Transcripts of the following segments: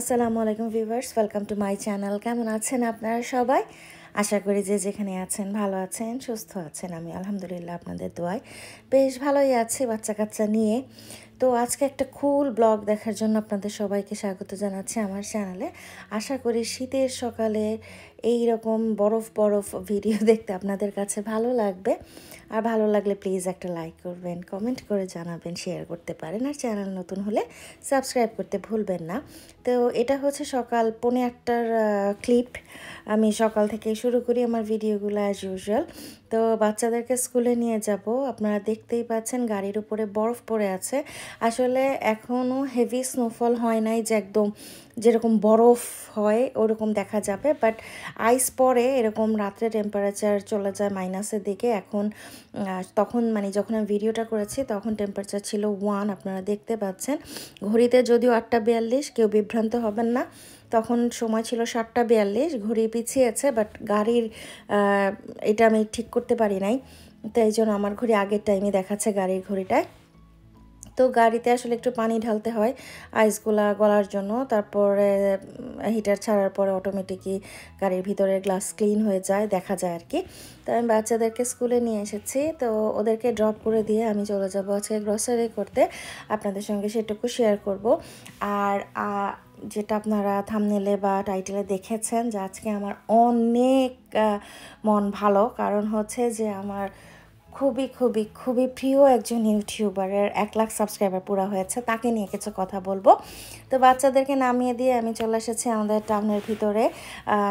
আসসালামু আলাইকুম viewers welcome to my channel কেমন আছেন আপনারা সবাই আশা করি যে যেখানে আছেন ভালো আছেন সুস্থ আছেন আমি আলহামদুলিল্লাহ আপনাদের দোয়ায় বেশ ভালোই আছি বাচ্চা কাচ্চা নিয়ে তো আজকে একটা কুল ব্লগ দেখার জন্য আপনাদের সবাইকে স্বাগত জানাচ্ছি আমার চ্যানেলে আশা করি শীতের সকালে এই রকম বরফ বরফ ভিডিও দেখতে আপনাদের কাছে ভালো লাগবে আর ভালো লাগলে প্লিজ একটা লাইক করবেন কমেন্ট করে জানাবেন শেয়ার করতে পারেন আর চ্যানেল নতুন হলে সাবস্ক্রাইব করতে ভুলবেন না তো এটা হচ্ছে সকাল পৌনে আটটার ক্লিপ আমি সকাল থেকে শুরু করি আমার ভিডিওগুলো অ্যাজ ইউজুয়াল তো বাচ্চাদেরকে স্কুলে নিয়ে যাব আপনারা দেখতেই পাচ্ছেন গাড়ির উপরে বরফ পড়ে আছে আসলে এখনও হেভি স্নোফল হয় নাই যে একদম যেরকম বরফ হয় ওরকম দেখা যাবে বাট আইস পরে এরকম রাত্রে টেম্পারেচার চলে যায় মাইনাসের দিকে এখন তখন মানে যখন আমি ভিডিওটা করেছি তখন টেম্পারেচার ছিল ওয়ান আপনারা দেখতে পাচ্ছেন ঘড়িতে যদিও আটটা বিয়াল্লিশ কেউ বিভ্রান্ত হবেন না তখন সময় ছিল সাতটা বিয়াল্লিশ ঘড়ি পিছিয়েছে বাট গাড়ির এটা আমি ঠিক করতে পারি নাই তাই জন্য আমার ঘড়ি আগের টাইমে দেখাচ্ছে গাড়ির ঘড়িটায় তো গাড়িতে আসলে একটু পানি ঢালতে হয় আইসগুলা গলার জন্য তারপরে হিটার ছাড়ার পরে অটোমেটিকই গাড়ির ভিতরে গ্লাস ক্লিন হয়ে যায় দেখা যায় আর কি তো আমি বাচ্চাদেরকে স্কুলে নিয়ে এসেছি তো ওদেরকে ড্রপ করে দিয়ে আমি চলে যাব আজকে গ্রসারি করতে আপনাদের সঙ্গে সেটুকু শেয়ার করব আর যেটা আপনারা থামনেলে বা টাইটেলে দেখেছেন যে আজকে আমার অনেক মন ভালো কারণ হচ্ছে যে আমার খুবই খুবই খুবই প্রিয় একজন ইউটিউবারের এক লাখ সাবস্ক্রাইবার পুরা হয়েছে তাকে নিয়ে কিছু কথা বলবো তো বাচ্চাদেরকে নামিয়ে দিয়ে আমি চলে এসেছি আমাদের টাউনের ভিতরে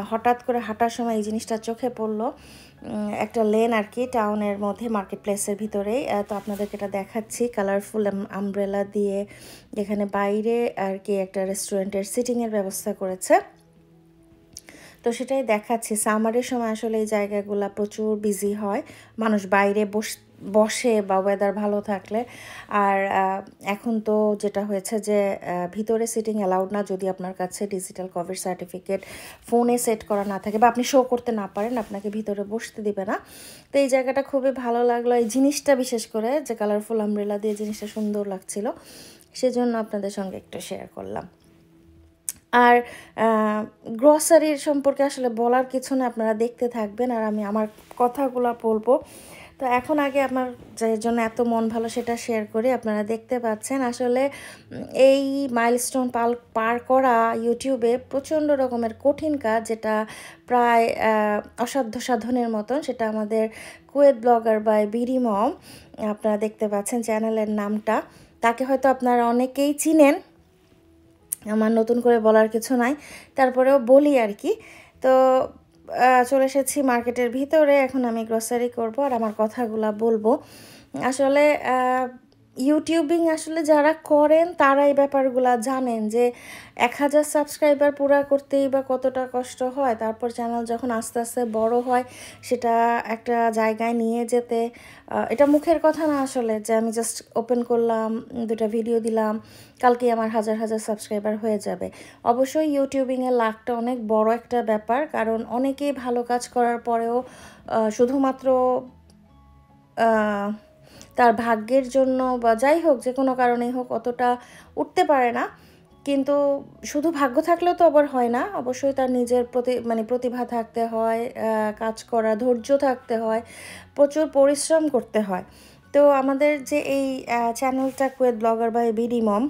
হঠাৎ করে হাঁটার সময় এই জিনিসটা চোখে পড়লো একটা লেন আর কি টাউনের মধ্যে মার্কেট প্লেসের ভিতরেই তো আপনাদেরকে এটা দেখাচ্ছি কালারফুল আমব্রেলা um, দিয়ে এখানে বাইরে আর কি একটা রেস্টুরেন্টের সিটিংয়ের ব্যবস্থা করেছে তো সেটাই দেখাচ্ছি সামারের সময় আসলে এই জায়গাগুলো প্রচুর বিজি হয় মানুষ বাইরে বস বসে বা ওয়েদার ভালো থাকলে আর এখন তো যেটা হয়েছে যে ভিতরে সিটিং অ্যালাউড না যদি আপনার কাছে ডিজিটাল কোভিড সার্টিফিকেট ফোনে সেট করা না থাকে বা আপনি শো করতে না পারেন আপনাকে ভিতরে বসতে দিবে না তো এই জায়গাটা খুবই ভালো লাগলো এই জিনিসটা বিশেষ করে যে কালারফুল আমরেলা দিয়ে জিনিসটা সুন্দর লাগছিল সেজন্য আপনাদের সঙ্গে একটু শেয়ার করলাম আর গ্রসারির সম্পর্কে আসলে বলার কিছু না আপনারা দেখতে থাকবেন আর আমি আমার কথাগুলো বলবো তো এখন আগে আমার যে জন্য এত মন ভালো সেটা শেয়ার করি আপনারা দেখতে পাচ্ছেন আসলে এই মাইলস্টোন পাল পার করা ইউটিউবে প্রচণ্ড রকমের কঠিন কাজ যেটা প্রায় অসাধ্য সাধনের মতন সেটা আমাদের কুয়েত ব্লগার বাই বিরিমম আপনারা দেখতে পাচ্ছেন চ্যানেলের নামটা তাকে হয়তো আপনারা অনেকেই চিনেন আমার নতুন করে বলার কিছু নাই তারপরেও বলি আর কি তো চলে এসেছি মার্কেটের ভিতরে এখন আমি গ্রসারি করব আর আমার কথাগুলা বলবো আসলে ইউটিউবিং আসলে যারা করেন তারা এই ব্যাপারগুলো জানেন যে এক হাজার সাবস্ক্রাইবার পুরা করতেই বা কতটা কষ্ট হয় তারপর চ্যানেল যখন আস্তে আস্তে বড় হয় সেটা একটা জায়গায় নিয়ে যেতে এটা মুখের কথা না আসলে যে আমি জাস্ট ওপেন করলাম দুটা ভিডিও দিলাম কালকে আমার হাজার হাজার সাবস্ক্রাইবার হয়ে যাবে অবশ্যই ইউটিউবিংয়ের লাখটা অনেক বড় একটা ব্যাপার কারণ অনেকেই ভালো কাজ করার পরেও শুধুমাত্র তার ভাগ্যের জন্য বা যাই হোক যে কোনো কারণেই হোক অতটা উঠতে পারে না কিন্তু শুধু ভাগ্য থাকলেও তো আবার হয় না অবশ্যই তার নিজের প্রতি মানে প্রতিভা থাকতে হয় কাজ করা ধৈর্য থাকতে হয় প্রচুর পরিশ্রম করতে হয় তো আমাদের যে এই চ্যানেলটা কুয়েত ব্লগার বা বিডি মম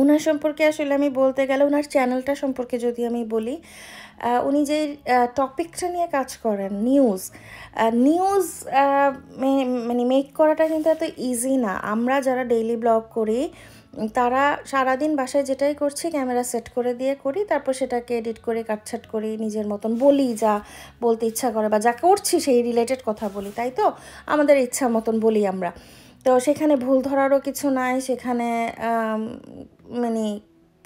ওনার সম্পর্কে আসলে আমি বলতে গেলে ওনার চ্যানেলটা সম্পর্কে যদি আমি বলি উনি যে টপিকটা নিয়ে কাজ করেন নিউজ নিউজ মানে মেক করাটা কিন্তু এত ইজি না আমরা যারা ডেইলি ব্লগ করি তারা সারাদিন বাসায় যেটাই করছি ক্যামেরা সেট করে দিয়ে করি তারপর সেটাকে এডিট করে কাটছাট করি নিজের মতন বলি যা বলতে ইচ্ছা করে বা যা করছি সেই রিলেটেড কথা বলি তাই তো আমাদের ইচ্ছা মতন বলি আমরা তো সেখানে ভুল ধরারও কিছু নাই সেখানে মানে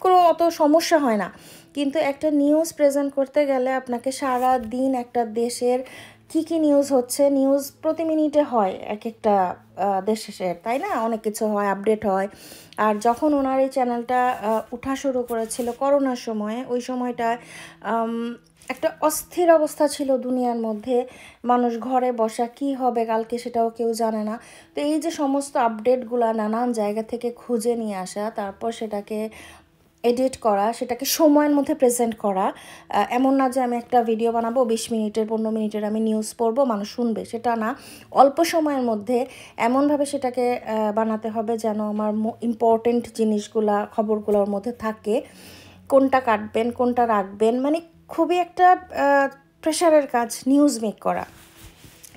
কোনো অত সমস্যা হয় না কিন্তু একটা নিউজ প্রেজেন্ট করতে গেলে আপনাকে সারা দিন একটা দেশের কী কী নিউজ হচ্ছে নিউজ প্রতি মিনিটে হয় এক একটা দেশের তাই না অনেক কিছু হয় আপডেট হয় আর যখন ওনার এই চ্যানেলটা উঠা শুরু করেছিল করোনার সময়ে ওই সময়টা একটা অস্থির অবস্থা ছিল দুনিয়ার মধ্যে মানুষ ঘরে বসা কি হবে কালকে সেটাও কেউ জানে না তো এই যে সমস্ত আপডেটগুলো নানান জায়গা থেকে খুঁজে নিয়ে আসা তারপর সেটাকে এডিট করা সেটাকে সময়ের মধ্যে প্রেজেন্ট করা এমন না যে আমি একটা ভিডিও বানাবো বিশ মিনিটের পনেরো মিনিটের আমি নিউজ পড়বো মানুষ শুনবে সেটা না অল্প সময়ের মধ্যে এমনভাবে সেটাকে বানাতে হবে যেন আমার ইম্পর্টেন্ট জিনিসগুলা খবরগুলোর মধ্যে থাকে কোনটা কাটবেন কোনটা রাখবেন মানে খুবই একটা প্রেশারের কাজ নিউজ মেক করা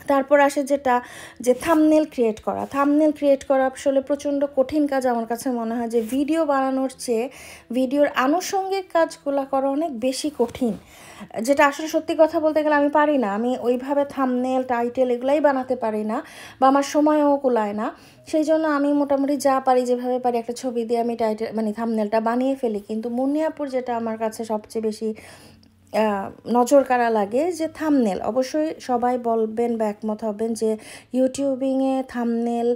তারপর আসে যেটা যে থামনেল ক্রিয়েট করা থামনেল ক্রিয়েট করা আসলে প্রচণ্ড কঠিন কাজ আমার কাছে মনে হয় যে ভিডিও বানানোর চেয়ে ভিডিওর আনুষঙ্গিক কাজগুলো করা অনেক বেশি কঠিন যেটা আসলে সত্যি কথা বলতে গেলে আমি পারি না আমি ওইভাবে থামনেল টাইটেল এগুলাই বানাতে পারি না বা আমার সময়ও কুলায় না সেই জন্য আমি মোটামুটি যা পারি যেভাবে পারি একটা ছবি দিয়ে আমি টাইটেল মানে থামনেলটা বানিয়ে ফেলি কিন্তু মুনিয়াপুর যেটা আমার কাছে সবচেয়ে বেশি নজর কারা লাগে যে থামনেল অবশ্যই সবাই বলবেন বা একমত হবেন যে ইউটিউবিংয়ে থামনেল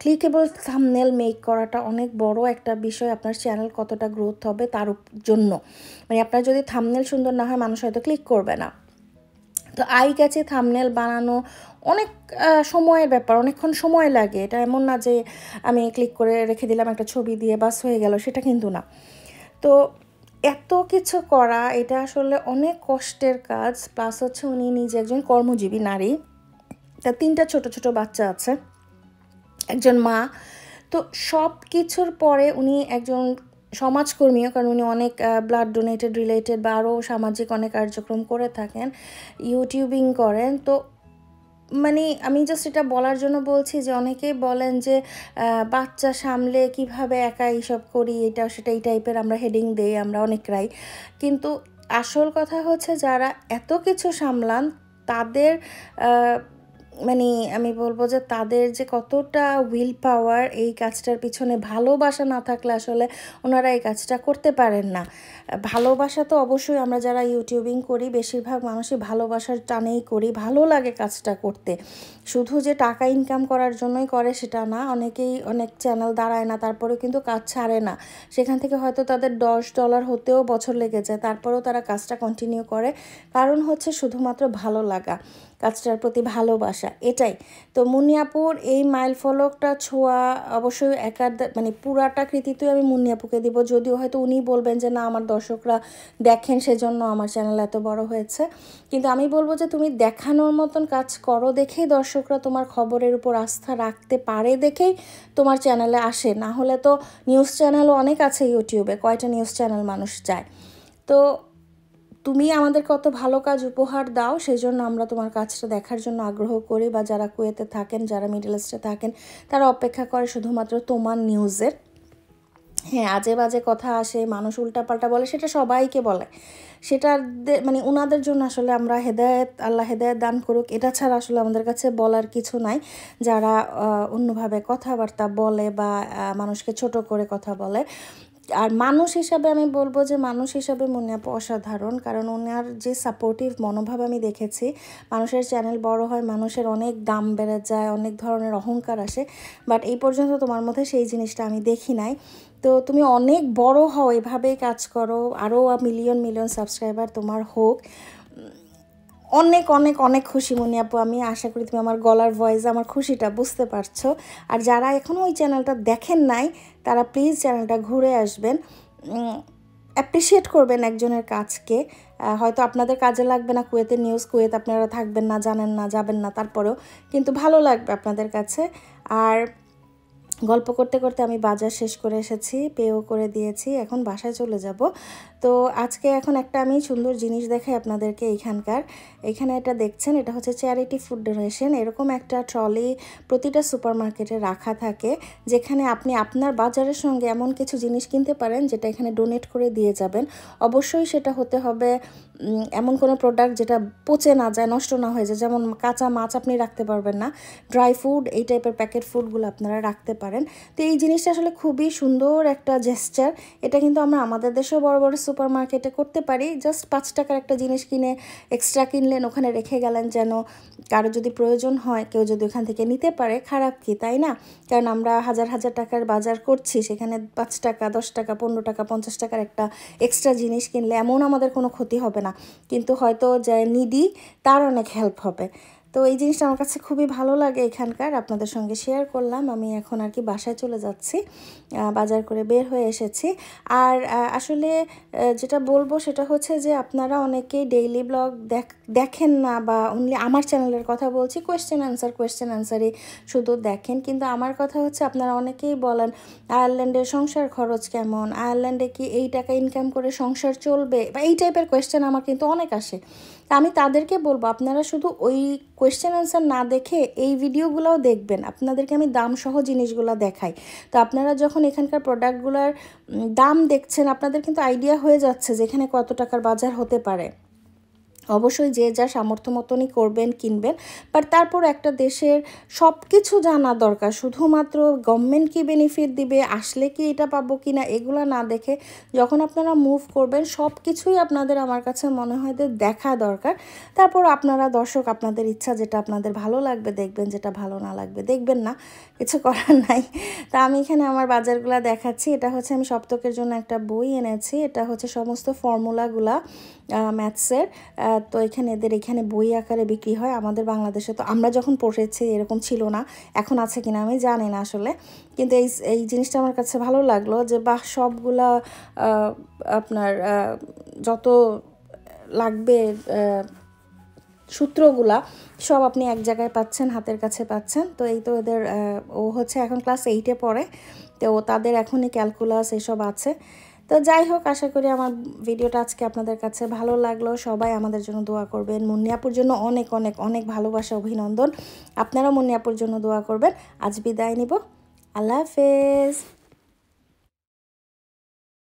ক্লিকেবল থামনেল মেক করাটা অনেক বড় একটা বিষয় আপনার চ্যানেল কতটা গ্রোথ হবে তার জন্য মানে আপনার যদি থামনেল সুন্দর না হয় মানুষ হয়তো ক্লিক করবে না তো আই গেছে থামনেল বানানো অনেক সময়ের ব্যাপার অনেকক্ষণ সময় লাগে এটা এমন না যে আমি ক্লিক করে রেখে দিলাম একটা ছবি দিয়ে বাস হয়ে গেল সেটা কিন্তু না তো এত কিছু করা এটা আসলে অনেক কষ্টের কাজ প্লাস হচ্ছে উনি নিজে একজন কর্মজীবী নারী তার তিনটা ছোট ছোট বাচ্চা আছে একজন মা তো সব কিছুর পরে উনি একজন সমাজকর্মীও কারণ উনি অনেক ব্লাড ডোনেটেড রিলেটেড বা আরও সামাজিক অনেক কার্যক্রম করে থাকেন ইউটিউবিং করেন তো মানে আমি জাস্ট এটা বলার জন্য বলছি যে অনেকেই বলেন যে বাচ্চা সামলে কিভাবে একা এইসব করি এটা সেটা এই টাইপের আমরা হেডিং দেই আমরা অনেকরাই কিন্তু আসল কথা হচ্ছে যারা এত কিছু সামলান তাদের মানে আমি বলবো যে তাদের যে কতটা উইল পাওয়ার এই কাজটার পিছনে ভালোবাসা না থাকলে আসলে ওনারা এই কাজটা করতে পারেন না ভালোবাসা তো অবশ্যই আমরা যারা ইউটিউবিং করি বেশিরভাগ মানুষই ভালোবাসার টানেই করি ভালো লাগে কাজটা করতে শুধু যে টাকা ইনকাম করার জন্যই করে সেটা না অনেকেই অনেক চ্যানেল দাঁড়ায় না তারপরেও কিন্তু কাজ ছাড়ে না সেখান থেকে হয়তো তাদের দশ ডলার হতেও বছর লেগে যায় তারপরেও তারা কাজটা কন্টিনিউ করে কারণ হচ্ছে শুধুমাত্র ভালো লাগা কাজটার প্রতি ভালোবাসা এটাই তো মুনিয়াপুর এই মাইল ফলকটা ছোঁয়া অবশ্যই একার মানে পুরাটা কৃতিত্বই আমি মুনিয়াপুকে দিব যদিও হয়তো উনি বলবেন যে না আমার দর্শকরা দেখেন সেজন্য আমার চ্যানেল এত বড় হয়েছে কিন্তু আমি বলবো যে তুমি দেখানোর মতন কাজ করো দেখেই দর্শকরা তোমার খবরের উপর আস্থা রাখতে পারে দেখেই তোমার চ্যানেলে আসে না হলে তো নিউজ চ্যানেলও অনেক আছে ইউটিউবে কয়টা নিউজ চ্যানেল মানুষ যায় তো তুমি আমাদেরকে অত ভালো কাজ উপহার দাও সেই জন্য আমরা তোমার কাজটা দেখার জন্য আগ্রহ করি বা যারা কুয়েতে থাকেন যারা মিডল ইস্টে থাকেন তারা অপেক্ষা করে শুধুমাত্র তোমার নিউজের হ্যাঁ আজে বাজে কথা আসে মানুষ উল্টাপাল্টা বলে সেটা সবাইকে বলে সেটা মানে ওনাদের জন্য আসলে আমরা হেদায়ত আল্লাহ হেদায়ত দান করুক এটা ছাড়া আসলে আমাদের কাছে বলার কিছু নাই যারা অন্যভাবে কথাবার্তা বলে বা মানুষকে ছোট করে কথা বলে আর মানুষ হিসাবে আমি বলবো যে মানুষ হিসাবে মুনিয়াপ অসাধারণ কারণ ওনার যে সাপোর্টিভ মনোভাব আমি দেখেছি মানুষের চ্যানেল বড় হয় মানুষের অনেক দাম বেড়ে যায় অনেক ধরনের অহংকার আসে বাট এই পর্যন্ত তোমার মধ্যে সেই জিনিসটা আমি দেখি নাই তো তুমি অনেক বড় হও এভাবেই কাজ করো আরও মিলিয়ন মিলিয়ন সাবস্ক্রাইবার তোমার হোক অনেক অনেক অনেক খুশি মনি আপু আমি আশা করি তুমি আমার গলার ভয়েস আমার খুশিটা বুঝতে পারছো আর যারা এখনও ওই চ্যানেলটা দেখেন নাই তারা প্লিজ চ্যানেলটা ঘুরে আসবেন অ্যাপ্রিসিয়েট করবেন একজনের কাজকে হয়তো আপনাদের কাজে লাগবে না কুয়েতের নিউজ কুয়েত আপনারা থাকবেন না জানেন না যাবেন না তারপরেও কিন্তু ভালো লাগবে আপনাদের কাছে আর গল্প করতে করতে আমি বাজার শেষ করে এসেছি পেও করে দিয়েছি এখন বাসায় চলে যাব তো আজকে এখন একটা আমি সুন্দর জিনিস দেখাই আপনাদেরকে এইখানকার এখানে এটা দেখছেন এটা হচ্ছে চ্যারিটি ফুড ডোনেশন এরকম একটা ট্রলি প্রতিটা সুপার মার্কেটে রাখা থাকে যেখানে আপনি আপনার বাজারের সঙ্গে এমন কিছু জিনিস কিনতে পারেন যেটা এখানে ডোনেট করে দিয়ে যাবেন অবশ্যই সেটা হতে হবে এমন কোনো প্রোডাক্ট যেটা পচে না যায় নষ্ট না হয়ে যায় যেমন কাঁচা মাছ আপনি রাখতে পারবেন না ড্রাই ফুড এই টাইপের প্যাকেট ফুডগুলো আপনারা রাখতে পারেন তো এই জিনিসটা আসলে খুবই সুন্দর একটা জেস্টার এটা কিন্তু আমরা আমাদের দেশেও বড় বড় সুপার মার্কেটে করতে পারি জাস্ট পাঁচ টাকার একটা জিনিস কিনে এক্সট্রা কিনলেন ওখানে রেখে গেলেন যেন কারো যদি প্রয়োজন হয় কেউ যদি ওখান থেকে নিতে পারে খারাপ কি তাই না কারণ আমরা হাজার হাজার টাকার বাজার করছি সেখানে পাঁচ টাকা দশ টাকা পনেরো টাকা পঞ্চাশ টাকার একটা এক্সট্রা জিনিস কিনলে এমন আমাদের কোনো ক্ষতি হবে না কিন্তু হয়তো যে নিদি তার অনেক হেল্প হবে তো এই জিনিসটা আমার কাছে খুবই ভালো লাগে এখানকার আপনাদের সঙ্গে শেয়ার করলাম আমি এখন আর কি বাসায় চলে যাচ্ছি বাজার করে বের হয়ে এসেছি আর আসলে যেটা বলবো সেটা হচ্ছে যে আপনারা অনেকেই ডেইলি ব্লগ দেখেন না বা অনলি আমার চ্যানেলের কথা বলছি কোয়েশ্চেন অ্যান্সার কোয়েশ্চেন অ্যান্সারই শুধু দেখেন কিন্তু আমার কথা হচ্ছে আপনারা অনেকেই বলেন আয়ারল্যান্ডের সংসার খরচ কেমন আয়ারল্যান্ডে কি এই টাকা ইনকাম করে সংসার চলবে বা এই টাইপের কোয়েশ্চেন আমার কিন্তু অনেক আসে তা আমি তাদেরকে বলবো আপনারা শুধু ওই কোয়েশ্চেন অ্যান্সার না দেখে এই ভিডিওগুলোও দেখবেন আপনাদেরকে আমি দাম সহ জিনিসগুলো দেখাই তো আপনারা যখন এখানকার প্রোডাক্টগুলোর দাম দেখছেন আপনাদের কিন্তু আইডিয়া হয়ে যাচ্ছে যেখানে কত টাকার বাজার হতে পারে অবশ্যই যে যা সামর্থ্য মতনই করবেন কিনবেন বাট তারপর একটা দেশের সব কিছু জানা দরকার শুধুমাত্র গভর্নমেন্ট কি বেনিফিট দিবে আসলে কি এটা পাবো কি না এগুলো না দেখে যখন আপনারা মুভ করবেন সব কিছুই আপনাদের আমার কাছে মনে হয় যে দেখা দরকার তারপর আপনারা দর্শক আপনাদের ইচ্ছা যেটা আপনাদের ভালো লাগবে দেখবেন যেটা ভালো না লাগবে দেখবেন না কিছু করার নাই তা আমি এখানে আমার বাজারগুলো দেখাচ্ছি এটা হচ্ছে আমি সপ্তকের জন্য একটা বই এনেছি এটা হচ্ছে সমস্ত ফর্মুলাগুলা ম্যাথসের তো এখানে এদের এখানে বই আকারে বিক্রি হয় আমাদের বাংলাদেশে তো আমরা যখন পড়েছি এরকম ছিল না এখন আছে কিনা আমি জানি না আসলে কিন্তু এই এই জিনিসটা আমার কাছে ভালো লাগলো যে বাহ সবগুলা আপনার যত লাগবে সূত্রগুলা সব আপনি এক জায়গায় পাচ্ছেন হাতের কাছে পাচ্ছেন তো এই তো এদের ও হচ্ছে এখন ক্লাস এইটে পড়ে তো তাদের এখনই ক্যালকুলাস এসব আছে তো যাই হোক আশা করি আমার ভিডিওটা আজকে আপনাদের কাছে ভালো লাগলো সবাই আমাদের জন্য দোয়া করবেন মুন্নিয়াপুর জন্য অনেক অনেক অনেক ভালোবাসা অভিনন্দন আপনারাও মুন্নিয়াপুর জন্য দোয়া করবেন আজ বিদায় নিব আল্লাহ হাফেজ